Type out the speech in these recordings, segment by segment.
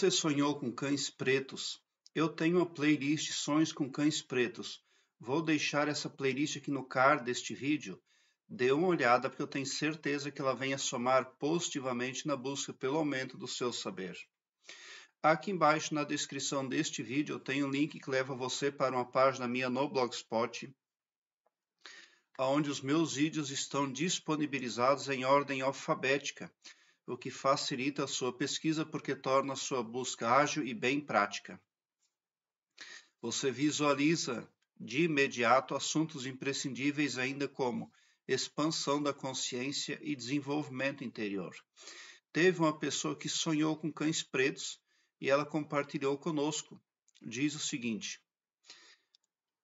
você sonhou com cães pretos? Eu tenho uma playlist Sonhos com Cães Pretos. Vou deixar essa playlist aqui no card deste vídeo. Dê uma olhada, porque eu tenho certeza que ela vem a somar positivamente na busca pelo aumento do seu saber. Aqui embaixo na descrição deste vídeo eu tenho um link que leva você para uma página minha no Blogspot, onde os meus vídeos estão disponibilizados em ordem alfabética o que facilita a sua pesquisa porque torna a sua busca ágil e bem prática. Você visualiza de imediato assuntos imprescindíveis ainda como expansão da consciência e desenvolvimento interior. Teve uma pessoa que sonhou com cães pretos e ela compartilhou conosco. Diz o seguinte: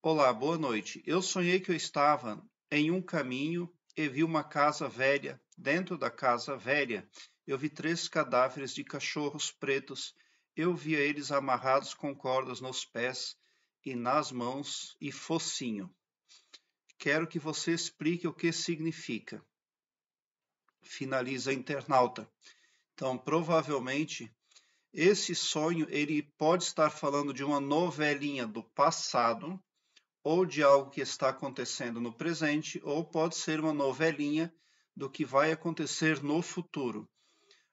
Olá, boa noite. Eu sonhei que eu estava em um caminho e vi uma casa velha Dentro da casa velha, eu vi três cadáveres de cachorros pretos. Eu via eles amarrados com cordas nos pés e nas mãos e focinho. Quero que você explique o que significa. Finaliza a internauta. Então, provavelmente, esse sonho ele pode estar falando de uma novelinha do passado ou de algo que está acontecendo no presente, ou pode ser uma novelinha do que vai acontecer no futuro.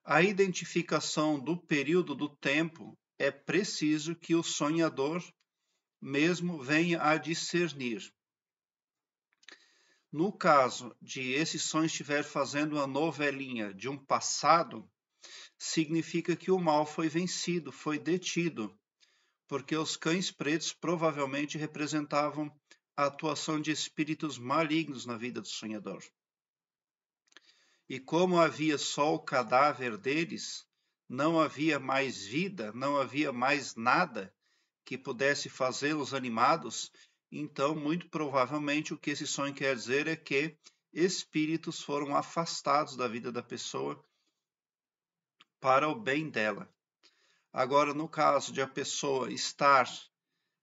A identificação do período do tempo é preciso que o sonhador mesmo venha a discernir. No caso de esse sonho estiver fazendo uma novelinha de um passado, significa que o mal foi vencido, foi detido, porque os cães pretos provavelmente representavam a atuação de espíritos malignos na vida do sonhador. E como havia só o cadáver deles, não havia mais vida, não havia mais nada que pudesse fazê-los animados, então, muito provavelmente, o que esse sonho quer dizer é que espíritos foram afastados da vida da pessoa para o bem dela. Agora, no caso de a pessoa estar,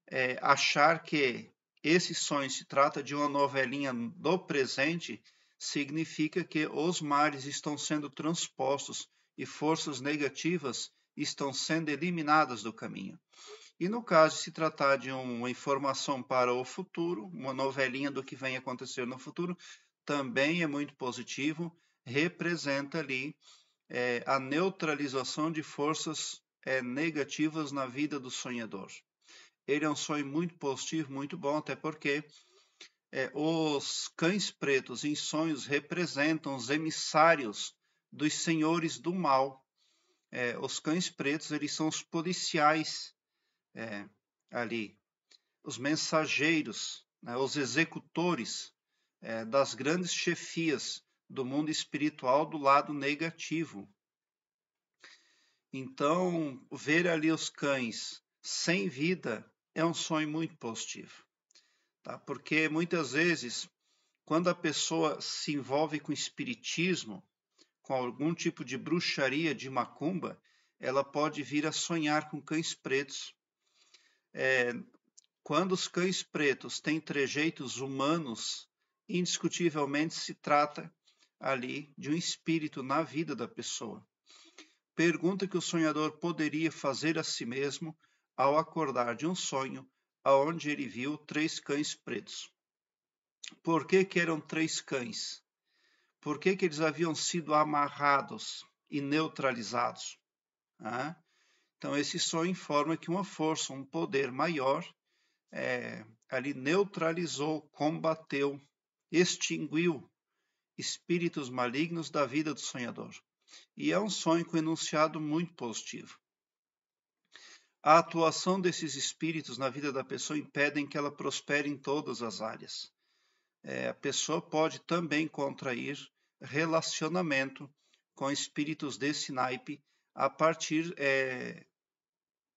é, achar que esse sonho se trata de uma novelinha do presente, significa que os mares estão sendo transpostos e forças negativas estão sendo eliminadas do caminho. E no caso se tratar de uma informação para o futuro, uma novelinha do que vem acontecer no futuro, também é muito positivo, representa ali é, a neutralização de forças é, negativas na vida do sonhador. Ele é um sonho muito positivo, muito bom, até porque é, os cães pretos em sonhos representam os emissários dos senhores do mal. É, os cães pretos eles são os policiais é, ali, os mensageiros, né, os executores é, das grandes chefias do mundo espiritual do lado negativo. Então, ver ali os cães sem vida é um sonho muito positivo tá? porque muitas vezes, quando a pessoa se envolve com espiritismo, com algum tipo de bruxaria, de macumba, ela pode vir a sonhar com cães pretos. É, quando os cães pretos têm trejeitos humanos, indiscutivelmente se trata ali de um espírito na vida da pessoa. Pergunta que o sonhador poderia fazer a si mesmo ao acordar de um sonho aonde ele viu três cães pretos. Por que, que eram três cães? Por que, que eles haviam sido amarrados e neutralizados? Ah? Então, esse sonho informa que uma força, um poder maior, é, ali neutralizou, combateu, extinguiu espíritos malignos da vida do sonhador. E é um sonho com enunciado muito positivo a atuação desses espíritos na vida da pessoa impedem que ela prospere em todas as áreas. É, a pessoa pode também contrair relacionamento com espíritos desse naipe a partir é,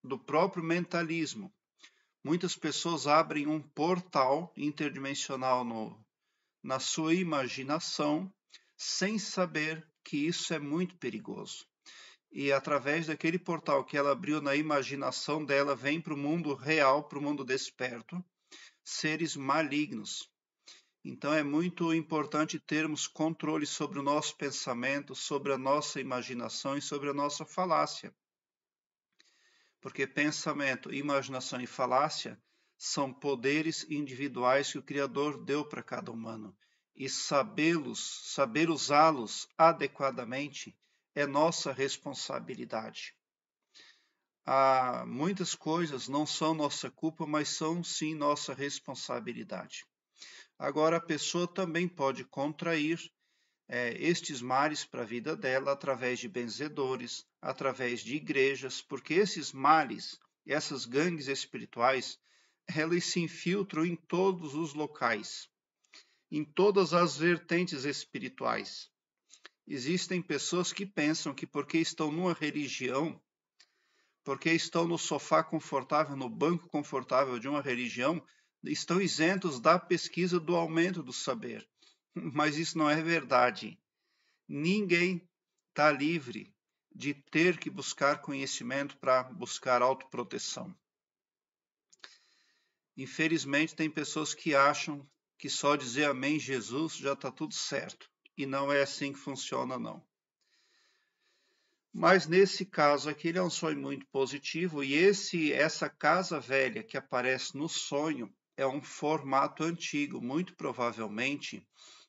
do próprio mentalismo. Muitas pessoas abrem um portal interdimensional no, na sua imaginação sem saber que isso é muito perigoso e através daquele portal que ela abriu na imaginação dela, vem para o mundo real, para o mundo desperto, seres malignos. Então é muito importante termos controle sobre o nosso pensamento, sobre a nossa imaginação e sobre a nossa falácia. Porque pensamento, imaginação e falácia são poderes individuais que o Criador deu para cada humano. E sabê-los, saber usá-los adequadamente é nossa responsabilidade. Há ah, muitas coisas não são nossa culpa, mas são sim nossa responsabilidade. Agora, a pessoa também pode contrair é, estes males para a vida dela através de benzedores, através de igrejas, porque esses males, essas gangues espirituais, elas se infiltram em todos os locais, em todas as vertentes espirituais. Existem pessoas que pensam que porque estão numa religião, porque estão no sofá confortável, no banco confortável de uma religião, estão isentos da pesquisa do aumento do saber. Mas isso não é verdade. Ninguém está livre de ter que buscar conhecimento para buscar autoproteção. Infelizmente, tem pessoas que acham que só dizer Amém, Jesus já está tudo certo e não é assim que funciona, não. Mas nesse caso aqui, ele é um sonho muito positivo, e esse essa casa velha que aparece no sonho é um formato antigo. Muito provavelmente,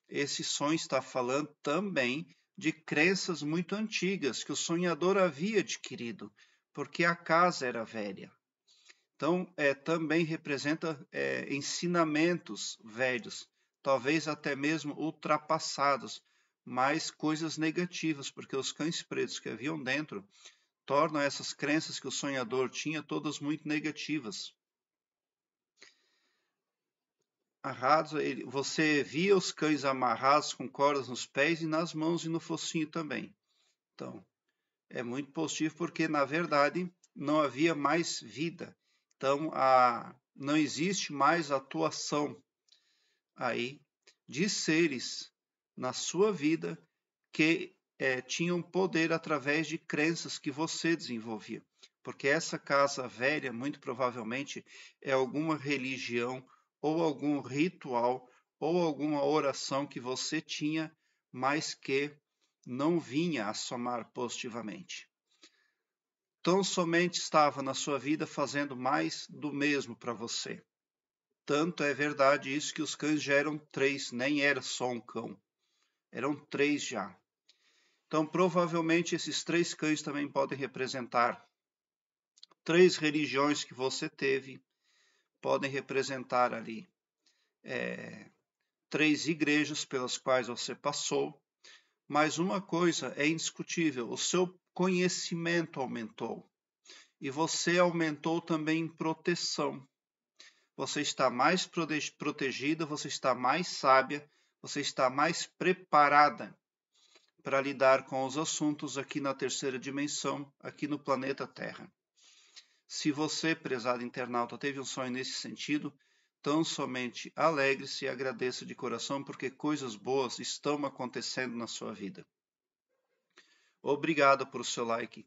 esse sonho está falando também de crenças muito antigas que o sonhador havia adquirido, porque a casa era velha. Então, é, também representa é, ensinamentos velhos talvez até mesmo ultrapassados, mas coisas negativas, porque os cães pretos que haviam dentro tornam essas crenças que o sonhador tinha todas muito negativas. Arrados, você via os cães amarrados com cordas nos pés e nas mãos e no focinho também. Então, é muito positivo porque, na verdade, não havia mais vida. Então, a, não existe mais atuação aí de seres na sua vida que é, tinham poder através de crenças que você desenvolvia. Porque essa casa velha, muito provavelmente, é alguma religião ou algum ritual ou alguma oração que você tinha, mas que não vinha a somar positivamente. Tão somente estava na sua vida fazendo mais do mesmo para você. Tanto é verdade isso que os cães já eram três, nem era só um cão. Eram três já. Então, provavelmente, esses três cães também podem representar três religiões que você teve, podem representar ali é, três igrejas pelas quais você passou. Mas uma coisa é indiscutível: o seu conhecimento aumentou. E você aumentou também em proteção você está mais protegida, você está mais sábia, você está mais preparada para lidar com os assuntos aqui na terceira dimensão, aqui no planeta Terra. Se você, prezado internauta, teve um sonho nesse sentido, tão somente alegre-se e agradeça de coração, porque coisas boas estão acontecendo na sua vida. Obrigado por seu like.